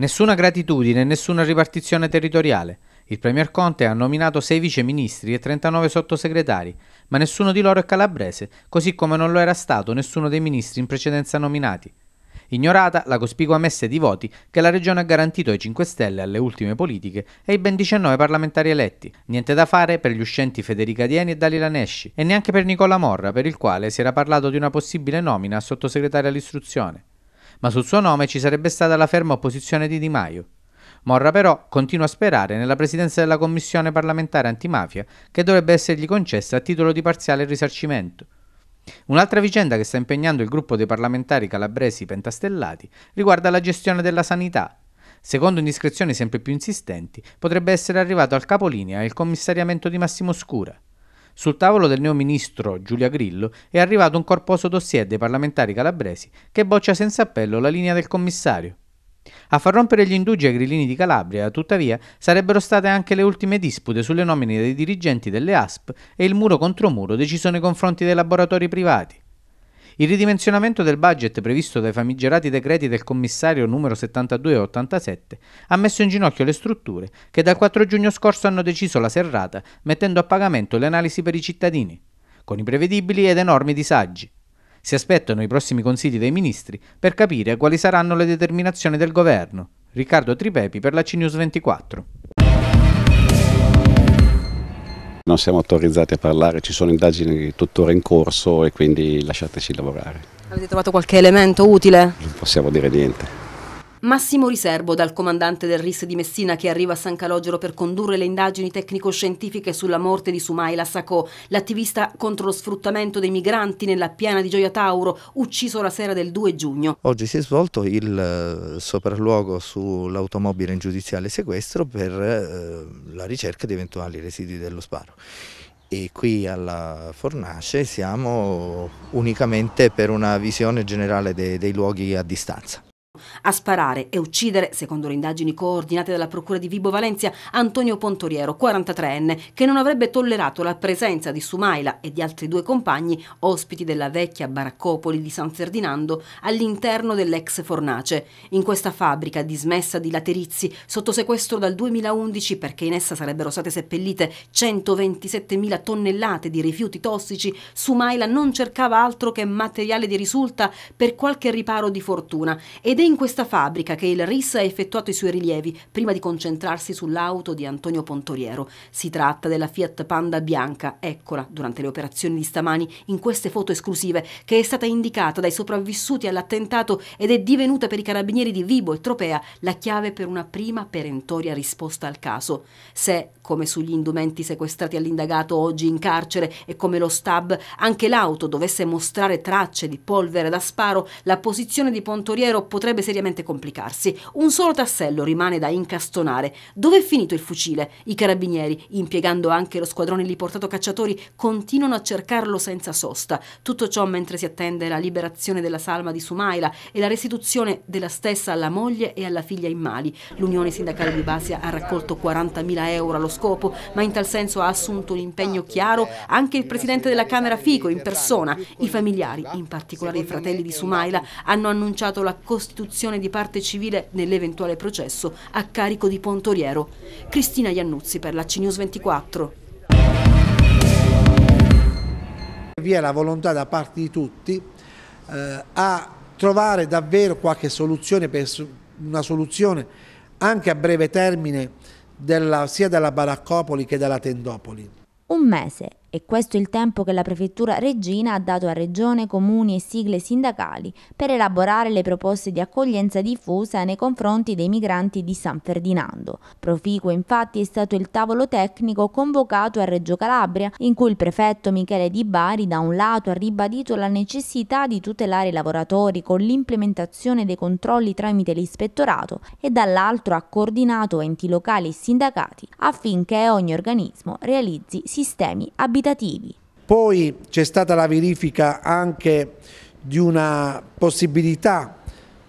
Nessuna gratitudine, nessuna ripartizione territoriale. Il Premier Conte ha nominato 6 viceministri e 39 sottosegretari, ma nessuno di loro è calabrese, così come non lo era stato nessuno dei ministri in precedenza nominati. Ignorata la cospicua messa di voti che la Regione ha garantito ai 5 Stelle alle ultime politiche e ai ben 19 parlamentari eletti. Niente da fare per gli uscenti Federica Dieni e Dalila Nesci, e neanche per Nicola Morra, per il quale si era parlato di una possibile nomina a sottosegretario all'istruzione ma sul suo nome ci sarebbe stata la ferma opposizione di Di Maio. Morra però continua a sperare nella presidenza della commissione parlamentare antimafia che dovrebbe essergli concessa a titolo di parziale risarcimento. Un'altra vicenda che sta impegnando il gruppo dei parlamentari calabresi pentastellati riguarda la gestione della sanità. Secondo indiscrezioni sempre più insistenti, potrebbe essere arrivato al capolinea il commissariamento di Massimo Scura. Sul tavolo del neo ministro Giulia Grillo è arrivato un corposo dossier dei parlamentari calabresi che boccia senza appello la linea del commissario. A far rompere gli indugi ai grillini di Calabria, tuttavia, sarebbero state anche le ultime dispute sulle nomine dei dirigenti delle ASP e il muro contro muro deciso nei confronti dei laboratori privati. Il ridimensionamento del budget previsto dai famigerati decreti del commissario numero 72 e 87 ha messo in ginocchio le strutture che dal 4 giugno scorso hanno deciso la serrata mettendo a pagamento le analisi per i cittadini, con imprevedibili ed enormi disagi. Si aspettano i prossimi consigli dei ministri per capire quali saranno le determinazioni del governo. Riccardo Tripepi per la CNews 24. Non siamo autorizzati a parlare, ci sono indagini tuttora in corso e quindi lasciateci lavorare. Avete trovato qualche elemento utile? Non possiamo dire niente. Massimo riservo dal comandante del RIS di Messina che arriva a San Calogero per condurre le indagini tecnico-scientifiche sulla morte di Sumaila Sacco, l'attivista contro lo sfruttamento dei migranti nella piana di Gioia Tauro, ucciso la sera del 2 giugno. Oggi si è svolto il eh, sopralluogo sull'automobile in giudiziale sequestro per eh, la ricerca di eventuali residui dello sparo e qui alla Fornace siamo unicamente per una visione generale dei, dei luoghi a distanza. A sparare e uccidere, secondo le indagini coordinate dalla Procura di Vibo Valencia, Antonio Pontoriero, 43enne, che non avrebbe tollerato la presenza di Sumaila e di altri due compagni, ospiti della vecchia baraccopoli di San Ferdinando, all'interno dell'ex fornace. In questa fabbrica dismessa di laterizi, sotto sequestro dal 2011 perché in essa sarebbero state seppellite 127.000 tonnellate di rifiuti tossici, Sumaila non cercava altro che materiale di risulta per qualche riparo di fortuna ed è in questa fabbrica che il RIS ha effettuato i suoi rilievi prima di concentrarsi sull'auto di Antonio Pontoriero. Si tratta della Fiat Panda bianca, eccola, durante le operazioni di stamani in queste foto esclusive, che è stata indicata dai sopravvissuti all'attentato ed è divenuta per i carabinieri di Vibo e Tropea la chiave per una prima perentoria risposta al caso. Se, come sugli indumenti sequestrati all'indagato oggi in carcere e come lo stab, anche l'auto dovesse mostrare tracce di polvere da sparo, la posizione di Pontoriero potrebbe potrebbe seriamente complicarsi. Un solo tassello rimane da incastonare. Dove è finito il fucile? I carabinieri, impiegando anche lo squadrone lì portato cacciatori, continuano a cercarlo senza sosta. Tutto ciò mentre si attende la liberazione della salma di Sumaila e la restituzione della stessa alla moglie e alla figlia in mali. L'Unione Sindacale di Basia ha raccolto 40.000 euro allo scopo, ma in tal senso ha assunto un impegno chiaro anche il presidente della Camera Fico in persona. I familiari, in particolare i fratelli di Sumaila, hanno annunciato la costituzione costituzione di parte civile nell'eventuale processo a carico di Pontoriero. Cristina Iannuzzi per la CNews 24. Vi è la volontà da parte di tutti eh, a trovare davvero qualche soluzione, per, una soluzione anche a breve termine della, sia della Baraccopoli che della Tendopoli. Un mese e questo è il tempo che la prefettura Regina ha dato a regione, comuni e sigle sindacali per elaborare le proposte di accoglienza diffusa nei confronti dei migranti di San Ferdinando. Proficuo infatti è stato il tavolo tecnico convocato a Reggio Calabria, in cui il prefetto Michele Di Bari da un lato ha ribadito la necessità di tutelare i lavoratori con l'implementazione dei controlli tramite l'ispettorato e dall'altro ha coordinato enti locali e sindacati affinché ogni organismo realizzi sistemi abitativi abitativi. Poi c'è stata la verifica anche di una possibilità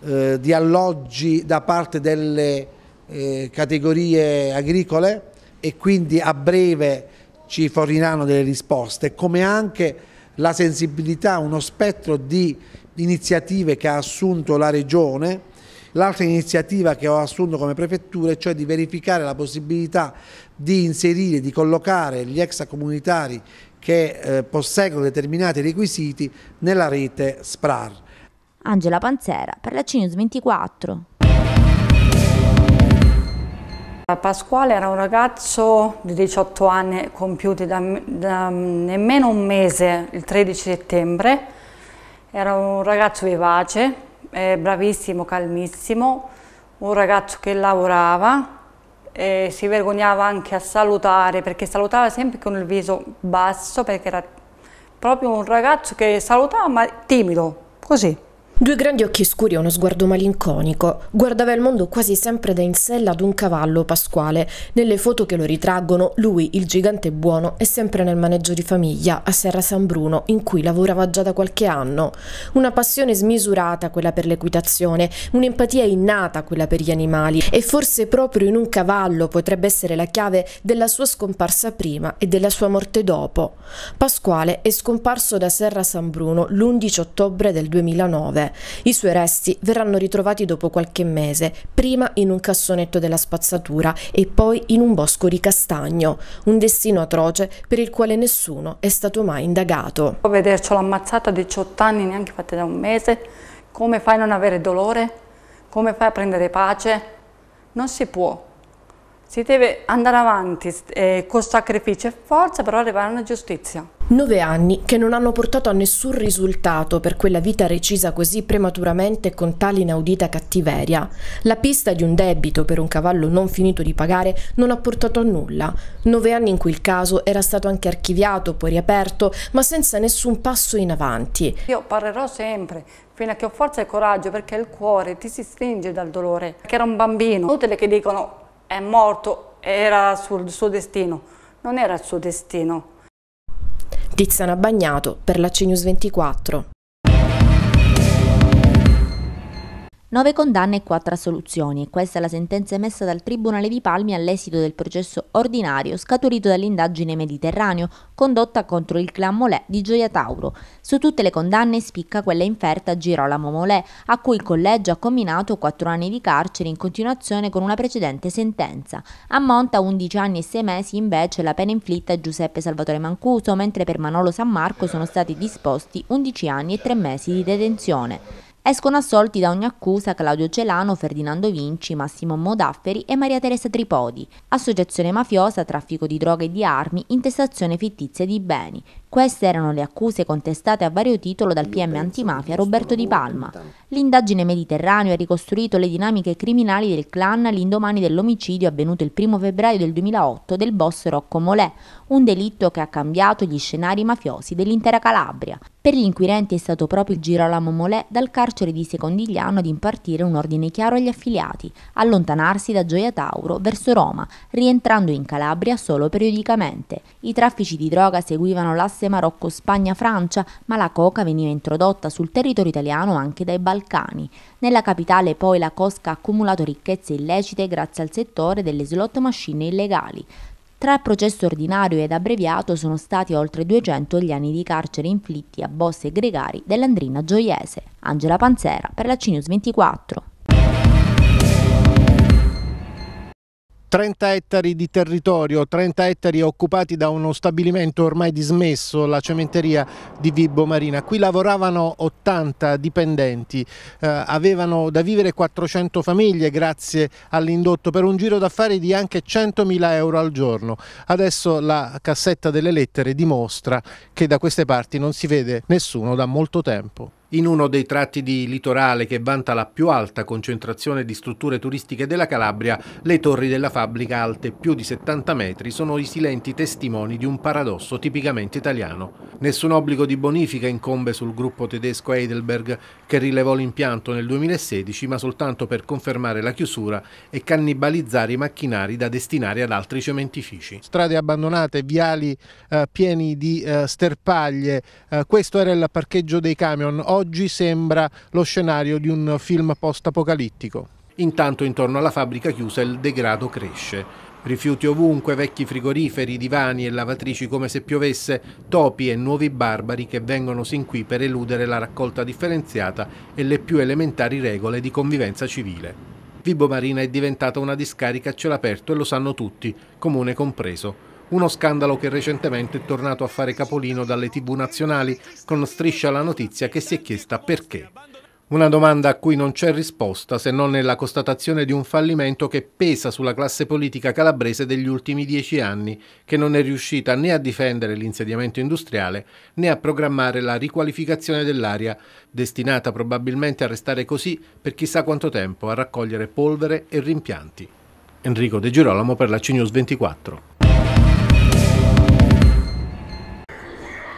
eh, di alloggi da parte delle eh, categorie agricole e quindi a breve ci forniranno delle risposte, come anche la sensibilità, uno spettro di iniziative che ha assunto la Regione L'altra iniziativa che ho assunto come prefettura è cioè di verificare la possibilità di inserire, di collocare gli extracomunitari che eh, posseggono determinati requisiti nella rete SPRAR. Angela Panzera per la Cinius 24. Pasquale era un ragazzo di 18 anni compiuti da, da, nemmeno un mese, il 13 settembre, era un ragazzo vivace, eh, bravissimo, calmissimo, un ragazzo che lavorava, e si vergognava anche a salutare perché salutava sempre con il viso basso perché era proprio un ragazzo che salutava ma timido, così. Due grandi occhi scuri e uno sguardo malinconico. Guardava il mondo quasi sempre da in sella ad un cavallo pasquale. Nelle foto che lo ritraggono, lui, il gigante buono, è sempre nel maneggio di famiglia a Serra San Bruno, in cui lavorava già da qualche anno. Una passione smisurata quella per l'equitazione, un'empatia innata quella per gli animali e forse proprio in un cavallo potrebbe essere la chiave della sua scomparsa prima e della sua morte dopo. Pasquale è scomparso da Serra San Bruno l'11 ottobre del 2009. I suoi resti verranno ritrovati dopo qualche mese, prima in un cassonetto della spazzatura e poi in un bosco di castagno, un destino atroce per il quale nessuno è stato mai indagato. Vedercelo ammazzata a 18 anni, neanche fatta da un mese, come fai a non avere dolore? Come fai a prendere pace? Non si può si deve andare avanti eh, con sacrificio e forza per arrivare alla giustizia. Nove anni che non hanno portato a nessun risultato per quella vita recisa così prematuramente con tale inaudita cattiveria. La pista di un debito per un cavallo non finito di pagare non ha portato a nulla. Nove anni in cui il caso era stato anche archiviato, poi riaperto, ma senza nessun passo in avanti. Io parlerò sempre, fino a che ho forza e coraggio, perché il cuore ti si stringe dal dolore. Perché era un bambino, inutile che dicono è morto, era sul suo destino, non era il suo destino. Tiziana Bagnato per la CNews 24. 9 condanne e 4 assoluzioni. Questa è la sentenza emessa dal Tribunale di Palmi all'esito del processo ordinario scaturito dall'indagine Mediterraneo condotta contro il clan Molè di Gioia Tauro. Su tutte le condanne spicca quella inferta a Girolamo Molè, a cui il collegio ha combinato 4 anni di carcere in continuazione con una precedente sentenza. Ammonta 11 anni e 6 mesi invece la pena inflitta a Giuseppe Salvatore Mancuso, mentre per Manolo San Marco sono stati disposti 11 anni e 3 mesi di detenzione. Escono assolti da ogni accusa Claudio Celano, Ferdinando Vinci, Massimo Modafferi e Maria Teresa Tripodi, associazione mafiosa, traffico di droga e di armi, intestazione fittizia di beni. Queste erano le accuse contestate a vario titolo dal PM antimafia Roberto Di Palma. L'indagine mediterranea ha ricostruito le dinamiche criminali del clan all'indomani dell'omicidio avvenuto il 1 febbraio del 2008 del boss Rocco Molè, un delitto che ha cambiato gli scenari mafiosi dell'intera Calabria. Per gli inquirenti è stato proprio il Girolamo Molè dal carcere di Secondigliano ad impartire un ordine chiaro agli affiliati, allontanarsi da Gioia Tauro verso Roma, rientrando in Calabria solo periodicamente. I traffici di droga seguivano l'asse Marocco-Spagna-Francia, ma la coca veniva introdotta sul territorio italiano anche dai Balcani. Nella capitale poi la Cosca ha accumulato ricchezze illecite grazie al settore delle slot machine illegali. Tra il processo ordinario ed abbreviato sono stati oltre 200 gli anni di carcere inflitti a boss e Gregari dell'Andrina Gioiese. Angela Panzera per la CNews 24. 30 ettari di territorio, 30 ettari occupati da uno stabilimento ormai dismesso, la cementeria di Vibbo Marina. Qui lavoravano 80 dipendenti, eh, avevano da vivere 400 famiglie grazie all'indotto per un giro d'affari di anche 100.000 euro al giorno. Adesso la cassetta delle lettere dimostra che da queste parti non si vede nessuno da molto tempo. In uno dei tratti di litorale che vanta la più alta concentrazione di strutture turistiche della Calabria, le torri della fabbrica alte più di 70 metri sono i silenti testimoni di un paradosso tipicamente italiano. Nessun obbligo di bonifica incombe sul gruppo tedesco Heidelberg che rilevò l'impianto nel 2016 ma soltanto per confermare la chiusura e cannibalizzare i macchinari da destinare ad altri cementifici. Strade abbandonate, viali eh, pieni di eh, sterpaglie, eh, questo era il parcheggio dei camion. Oggi oggi sembra lo scenario di un film post-apocalittico. Intanto intorno alla fabbrica chiusa il degrado cresce. Rifiuti ovunque, vecchi frigoriferi, divani e lavatrici come se piovesse, topi e nuovi barbari che vengono sin qui per eludere la raccolta differenziata e le più elementari regole di convivenza civile. Vibo Marina è diventata una discarica a cielo aperto e lo sanno tutti, comune compreso uno scandalo che recentemente è tornato a fare capolino dalle tv nazionali con striscia la notizia che si è chiesta perché. Una domanda a cui non c'è risposta se non nella constatazione di un fallimento che pesa sulla classe politica calabrese degli ultimi dieci anni, che non è riuscita né a difendere l'insediamento industriale né a programmare la riqualificazione dell'area, destinata probabilmente a restare così per chissà quanto tempo a raccogliere polvere e rimpianti. Enrico De Girolamo per la CNews 24.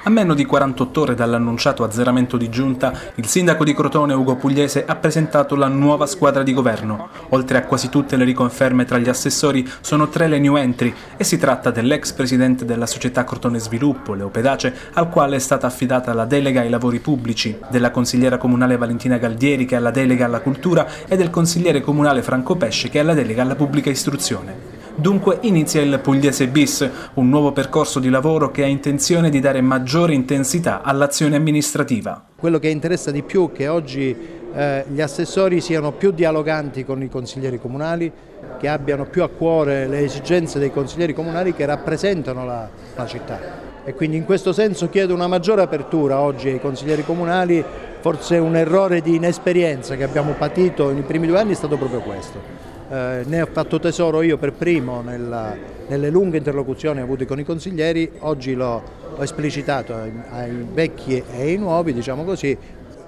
A meno di 48 ore dall'annunciato azzeramento di giunta, il sindaco di Crotone Ugo Pugliese ha presentato la nuova squadra di governo. Oltre a quasi tutte le riconferme tra gli assessori, sono tre le new entry e si tratta dell'ex presidente della società Crotone Sviluppo, Leopedace, al quale è stata affidata la delega ai lavori pubblici, della consigliera comunale Valentina Galdieri che ha la delega alla cultura e del consigliere comunale Franco Pesce che ha la delega alla pubblica istruzione. Dunque inizia il Pugliese bis, un nuovo percorso di lavoro che ha intenzione di dare maggiore intensità all'azione amministrativa. Quello che interessa di più è che oggi eh, gli assessori siano più dialoganti con i consiglieri comunali, che abbiano più a cuore le esigenze dei consiglieri comunali che rappresentano la, la città e quindi in questo senso chiedo una maggiore apertura oggi ai consiglieri comunali, forse un errore di inesperienza che abbiamo patito nei primi due anni è stato proprio questo eh, ne ho fatto tesoro io per primo nella, nelle lunghe interlocuzioni avute con i consiglieri, oggi l'ho esplicitato ai, ai vecchi e ai nuovi, diciamo così,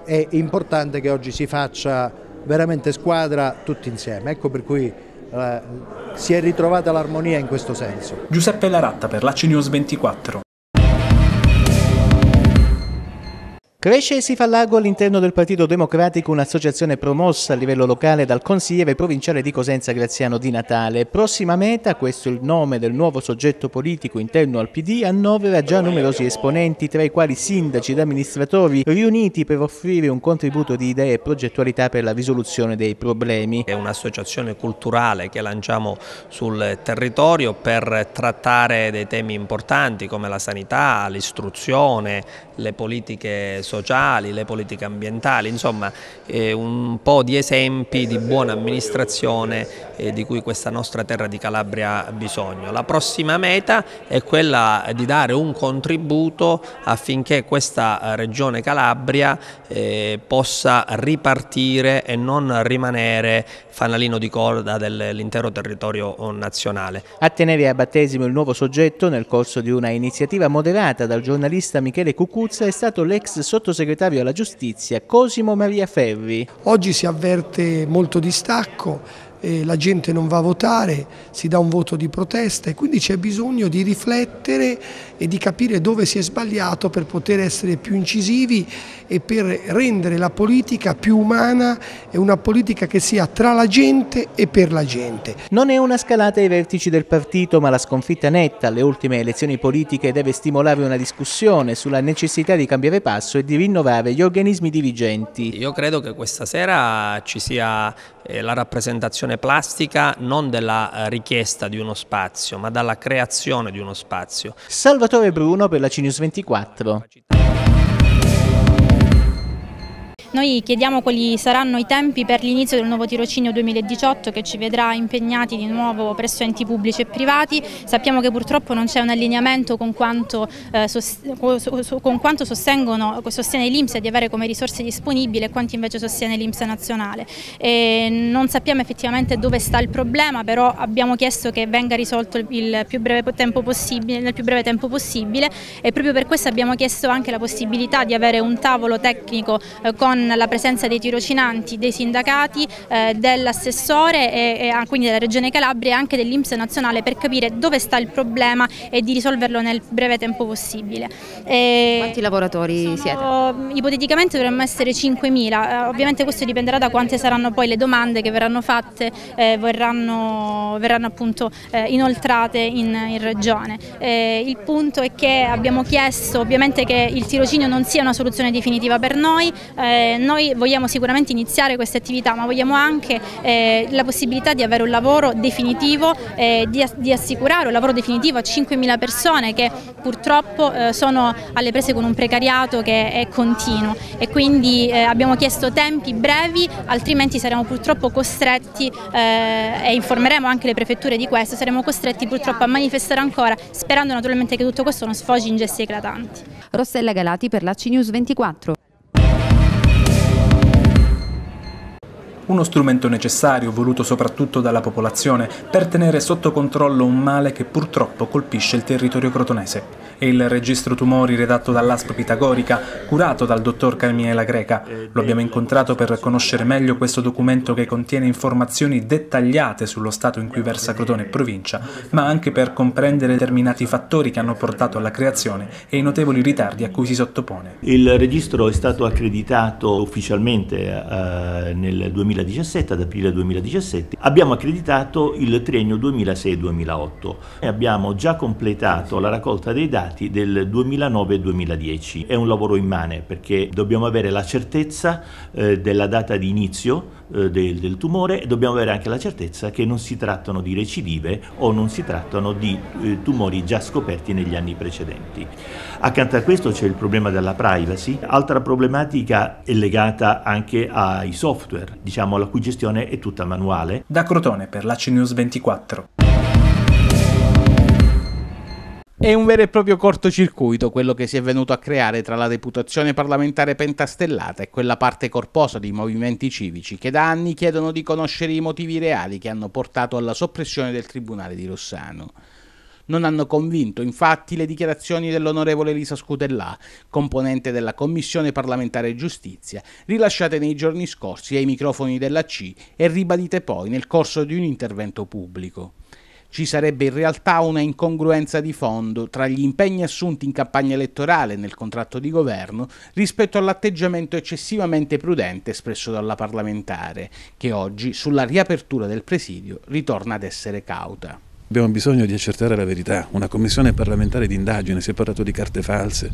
è importante che oggi si faccia veramente squadra tutti insieme, ecco per cui eh, si è ritrovata l'armonia in questo senso. Giuseppe Laratta per la CNews 24. Cresce e si fa largo all'interno del Partito Democratico un'associazione promossa a livello locale dal consigliere provinciale di Cosenza Graziano Di Natale. Prossima meta, questo è il nome del nuovo soggetto politico interno al PD, annovera già numerosi esponenti, tra i quali sindaci ed amministratori, riuniti per offrire un contributo di idee e progettualità per la risoluzione dei problemi. È un'associazione culturale che lanciamo sul territorio per trattare dei temi importanti come la sanità, l'istruzione, le politiche sociali sociali, le politiche ambientali, insomma eh, un po' di esempi di buona amministrazione eh, di cui questa nostra terra di Calabria ha bisogno. La prossima meta è quella di dare un contributo affinché questa eh, regione Calabria eh, possa ripartire e non rimanere fanalino di corda dell'intero territorio eh, nazionale. A tenere a battesimo il nuovo soggetto nel corso di una iniziativa moderata dal giornalista Michele Cucuzza è stato l'ex sottosegretario sottosegretario alla giustizia Cosimo Maria Ferri. Oggi si avverte molto distacco la gente non va a votare, si dà un voto di protesta e quindi c'è bisogno di riflettere e di capire dove si è sbagliato per poter essere più incisivi e per rendere la politica più umana e una politica che sia tra la gente e per la gente. Non è una scalata ai vertici del partito ma la sconfitta netta alle ultime elezioni politiche deve stimolare una discussione sulla necessità di cambiare passo e di rinnovare gli organismi dirigenti. Io credo che questa sera ci sia eh, la rappresentazione comunicazione plastica non dalla eh, richiesta di uno spazio, ma dalla creazione di uno spazio. Salvatore Bruno per la Cinius 24. Noi chiediamo quali saranno i tempi per l'inizio del nuovo tirocinio 2018 che ci vedrà impegnati di nuovo presso enti pubblici e privati. Sappiamo che purtroppo non c'è un allineamento con quanto, eh, con quanto sostiene l'Inps di avere come risorse disponibili e quanto invece sostiene l'Inps nazionale. E non sappiamo effettivamente dove sta il problema, però abbiamo chiesto che venga risolto il più breve tempo possibile, nel più breve tempo possibile e proprio per questo abbiamo chiesto anche la possibilità di avere un tavolo tecnico eh, con con la presenza dei tirocinanti, dei sindacati, eh, dell'assessore e, e, ah, quindi della Regione Calabria e anche dell'Inps nazionale per capire dove sta il problema e di risolverlo nel breve tempo possibile. E Quanti lavoratori sono, siete? Ipoteticamente dovremmo essere 5.000, eh, ovviamente questo dipenderà da quante saranno poi le domande che verranno fatte, eh, verranno, verranno appunto eh, inoltrate in, in Regione. Eh, il punto è che abbiamo chiesto ovviamente che il tirocinio non sia una soluzione definitiva per noi, eh, noi vogliamo sicuramente iniziare queste attività ma vogliamo anche eh, la possibilità di avere un lavoro definitivo, eh, di, di, assicurare un lavoro definitivo a 5.000 persone che purtroppo eh, sono alle prese con un precariato che è continuo e quindi eh, abbiamo chiesto tempi brevi altrimenti saremo purtroppo costretti eh, e informeremo anche le prefetture di questo, saremo costretti purtroppo a manifestare ancora sperando naturalmente che tutto questo non sfoggi in gesti eclatanti. Rossella Galati per la CNews 24. uno strumento necessario voluto soprattutto dalla popolazione per tenere sotto controllo un male che purtroppo colpisce il territorio crotonese e il registro tumori redatto dall'ASP Pitagorica, curato dal dottor La Greca. Eh, Lo abbiamo incontrato per conoscere meglio questo documento che contiene informazioni dettagliate sullo stato in cui versa Crotone e provincia, ma anche per comprendere determinati fattori che hanno portato alla creazione e i notevoli ritardi a cui si sottopone. Il registro è stato accreditato ufficialmente eh, nel 2017, ad aprile 2017. Abbiamo accreditato il triennio 2006-2008 e abbiamo già completato la raccolta dei dati risultati del 2009-2010. È un lavoro immane perché dobbiamo avere la certezza eh, della data di inizio eh, del, del, tumore e dobbiamo avere anche la certezza che non si trattano di recidive o non si trattano di eh, tumori già scoperti negli anni precedenti. Accanto a questo c'è il problema della privacy, altra problematica è legata anche ai software, diciamo la cui gestione è tutta manuale. Da Crotone per la CNews 24. È un vero e proprio cortocircuito quello che si è venuto a creare tra la deputazione parlamentare pentastellata e quella parte corposa dei movimenti civici che da anni chiedono di conoscere i motivi reali che hanno portato alla soppressione del Tribunale di Rossano. Non hanno convinto infatti le dichiarazioni dell'onorevole Elisa Scutellà, componente della Commissione parlamentare giustizia, rilasciate nei giorni scorsi ai microfoni della C e ribadite poi nel corso di un intervento pubblico ci sarebbe in realtà una incongruenza di fondo tra gli impegni assunti in campagna elettorale nel contratto di governo rispetto all'atteggiamento eccessivamente prudente espresso dalla parlamentare, che oggi sulla riapertura del presidio ritorna ad essere cauta. Abbiamo bisogno di accertare la verità, una commissione parlamentare di indagine, si è parlato di carte false,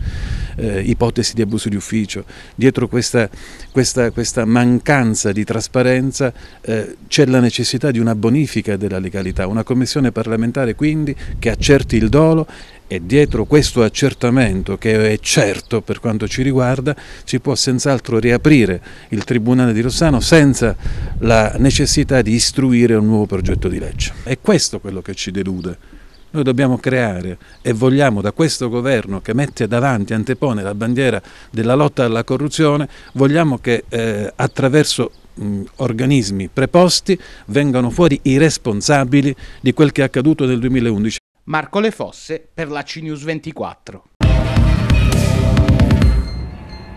eh, ipotesi di abuso di ufficio, dietro questa, questa, questa mancanza di trasparenza eh, c'è la necessità di una bonifica della legalità, una commissione parlamentare quindi che accerti il dolo e dietro questo accertamento, che è certo per quanto ci riguarda, si può senz'altro riaprire il Tribunale di Rossano senza la necessità di istruire un nuovo progetto di legge. È questo quello che ci delude. Noi dobbiamo creare e vogliamo da questo governo che mette davanti, antepone la bandiera della lotta alla corruzione, vogliamo che eh, attraverso mh, organismi preposti vengano fuori i responsabili di quel che è accaduto nel 2011. Marco Le Fosse per la CNews 24.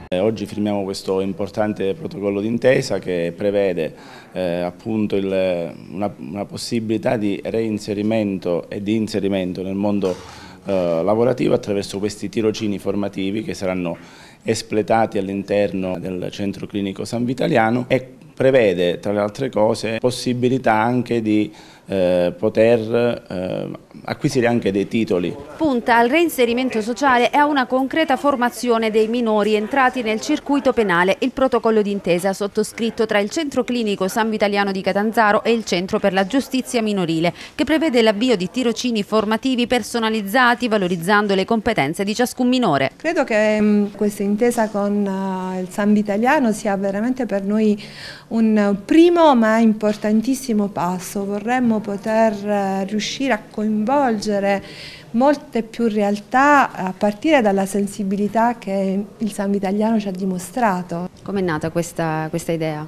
Eh, oggi firmiamo questo importante protocollo d'intesa che prevede eh, appunto il, una, una, possibilità di reinserimento e di inserimento nel mondo eh, lavorativo attraverso questi tirocini formativi che saranno espletati all'interno del centro clinico San Vitaliano e prevede tra le altre cose possibilità anche di eh, poter eh, acquisire anche dei titoli. Punta al reinserimento sociale e a una concreta formazione dei minori entrati nel circuito penale il protocollo d'intesa sottoscritto tra il Centro Clinico San Vitaliano di Catanzaro e il Centro per la Giustizia Minorile che prevede l'avvio di tirocini formativi personalizzati valorizzando le competenze di ciascun minore. Credo che mm, questa intesa con eh, il San Vitaliano sia veramente per noi un primo ma importantissimo passo. Vorremmo dobbiamo poter eh, riuscire a coinvolgere molte più realtà a partire dalla sensibilità che il San Vitaliano ci ha dimostrato. Come è nata questa, questa idea?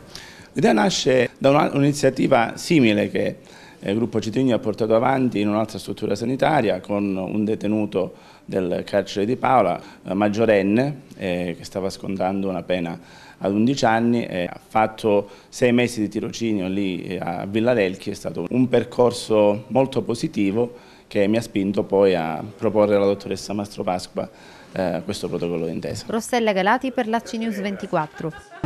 L'idea nasce da un'iniziativa simile che eh, il gruppo Citigno ha portato avanti in un'altra struttura sanitaria con un detenuto del carcere di Paola, eh, maggiorenne, eh, che stava scontando una pena ad 11 anni e eh, ha fatto sei mesi di tirocinio lì eh, a Villa Delchi, è stato un percorso molto positivo che mi ha spinto poi a proporre alla dottoressa Mastro Pasqua eh, questo protocollo d'intesa. Rossella Galati per l'AC 24.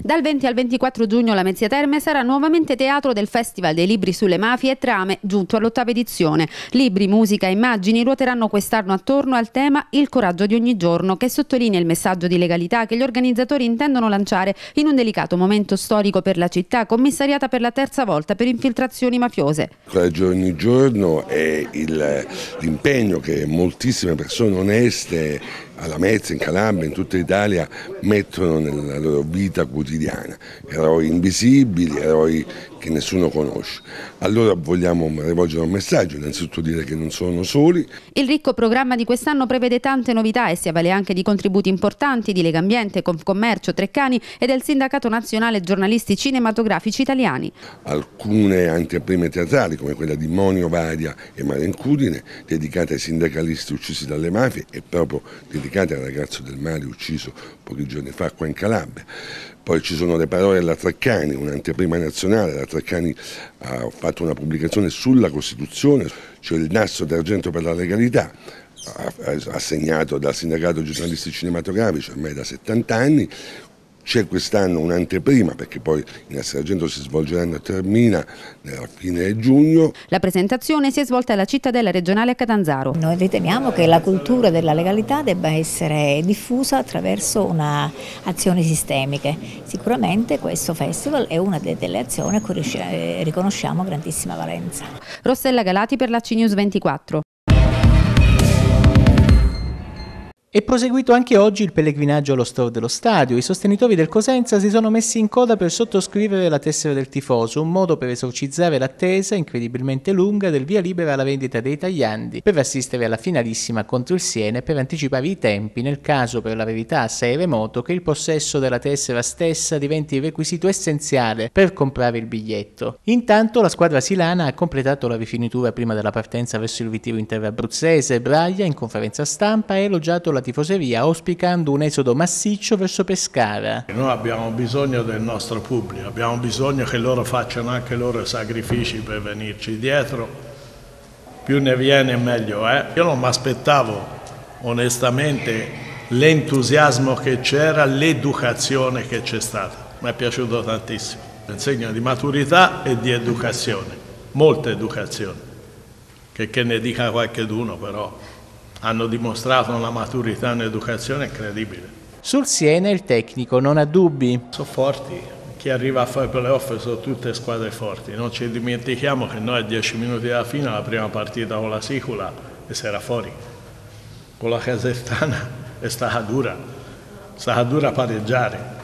Dal 20 al 24 giugno la Mezzia Terme sarà nuovamente teatro del Festival dei libri sulle mafie e trame, giunto all'ottava edizione. Libri, musica e immagini ruoteranno quest'anno attorno al tema Il coraggio di ogni giorno, che sottolinea il messaggio di legalità che gli organizzatori intendono lanciare in un delicato momento storico per la città, commissariata per la terza volta per infiltrazioni mafiose. Il coraggio di ogni giorno è l'impegno che moltissime persone oneste a Lamezia, in Calabria, in tutta Italia mettono nella loro vita quotidiana. Eroi invisibili, eroi che nessuno conosce. Allora vogliamo rivolgere un messaggio, innanzitutto dire che non sono soli. Il ricco programma di quest'anno prevede tante novità e si avvale anche di contributi importanti di Lega Ambiente, Confcommercio, Treccani e del Sindacato Nazionale Giornalisti Cinematografici Italiani. Alcune anteprime teatrali come quella di Monio Varia e Marencudine, dedicate ai sindacalisti uccisi dalle mafie e proprio dedicate al ragazzo del mare ucciso pochi giorni fa qua in Calabria. Poi ci sono le parole della Traccani, un'anteprima nazionale, la Traccani ha fatto una pubblicazione sulla Costituzione, cioè il nastro d'argento per la legalità, assegnato dal sindacato giornalisti cinematografici cioè ormai da 70 anni, c'è quest'anno un'anteprima perché poi in Assargento si svolgeranno a Termina a fine giugno. La presentazione si è svolta alla cittadella regionale a Catanzaro. Noi riteniamo che la cultura della legalità debba essere diffusa attraverso una azioni sistemiche. Sicuramente questo festival è una delle azioni a cui eh, riconosciamo grandissima valenza. Rossella Galati per la CNews 24. È proseguito anche oggi il pellegrinaggio allo store dello stadio. I sostenitori del Cosenza si sono messi in coda per sottoscrivere la tessera del tifoso, un modo per esorcizzare l'attesa, incredibilmente lunga, del via libera alla vendita dei tagliandi, per assistere alla finalissima contro il Siena e per anticipare i tempi, nel caso per la verità assai remoto, che il possesso della tessera stessa diventi il requisito essenziale per comprare il biglietto. Intanto la squadra silana ha completato la rifinitura prima della partenza verso il ritiro in terra in conferenza stampa, ha elogiato la la tifoseria auspicando un esodo massiccio verso Pescara. Noi abbiamo bisogno del nostro pubblico, abbiamo bisogno che loro facciano anche i loro sacrifici per venirci dietro. Più ne viene meglio eh? Io non mi aspettavo onestamente l'entusiasmo che c'era, l'educazione che c'è stata. Mi è piaciuto tantissimo. Un segno di maturità e di educazione, molta educazione. Che, che ne dica qualcheduno però hanno dimostrato una maturità un'educazione incredibile. Sul Siena il tecnico non ha dubbi. Sono forti, chi arriva a fare playoff sono tutte squadre forti, non ci dimentichiamo che noi a 10 minuti dalla fine la prima partita con la Sicula e si era fuori, con la Casertana è stata dura, è stata dura pareggiare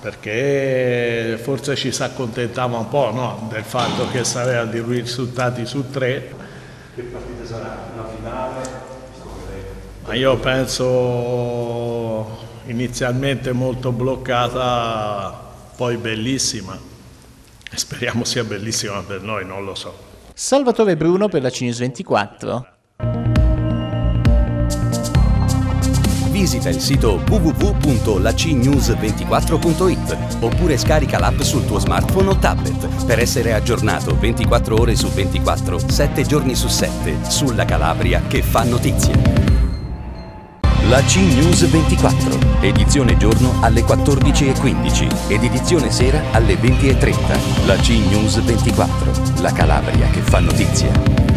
perché forse ci si accontentava un po' no? del fatto che si aveva di risultati su tre io penso inizialmente molto bloccata, poi bellissima. E Speriamo sia bellissima per noi, non lo so. Salvatore Bruno per la Cines 24. Visita il sito www.lacnews24.it oppure scarica l'app sul tuo smartphone o tablet per essere aggiornato 24 ore su 24, 7 giorni su 7 sulla Calabria che fa notizie. La C-News 24, edizione giorno alle 14.15 ed edizione sera alle 20.30. La C-News 24, la Calabria che fa notizia.